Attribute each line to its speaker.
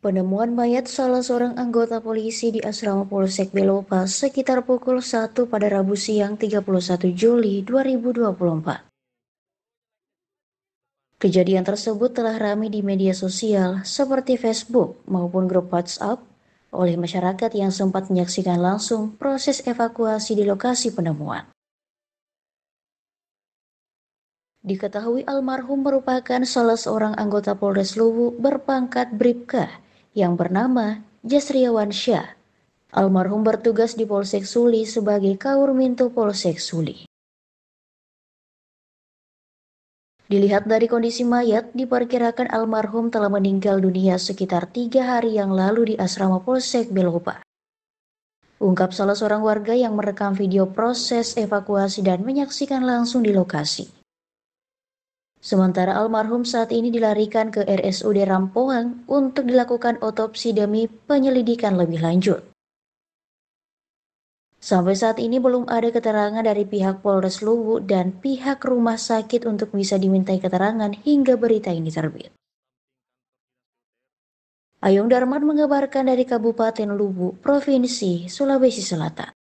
Speaker 1: Penemuan mayat salah seorang anggota polisi di asrama Polsek Belopa sekitar pukul 1 pada Rabu siang 31 Juli 2024. Kejadian tersebut telah ramai di media sosial seperti Facebook maupun grup WhatsApp oleh masyarakat yang sempat menyaksikan langsung proses evakuasi di lokasi penemuan. Diketahui almarhum merupakan salah seorang anggota Polres Luwu berpangkat Bribka yang bernama Jasriawan Syah. Almarhum bertugas di Polsek Suli sebagai Kaur Minto Polsek Suli. Dilihat dari kondisi mayat, diperkirakan almarhum telah meninggal dunia sekitar tiga hari yang lalu di asrama Polsek Belopa. Ungkap salah seorang warga yang merekam video proses evakuasi dan menyaksikan langsung di lokasi. Sementara almarhum saat ini dilarikan ke RSUD Rampohang untuk dilakukan otopsi demi penyelidikan lebih lanjut. Sampai saat ini belum ada keterangan dari pihak Polres Luwu dan pihak rumah sakit untuk bisa dimintai keterangan hingga berita ini terbit. Ayung Darman mengabarkan dari Kabupaten Luwu, Provinsi Sulawesi Selatan.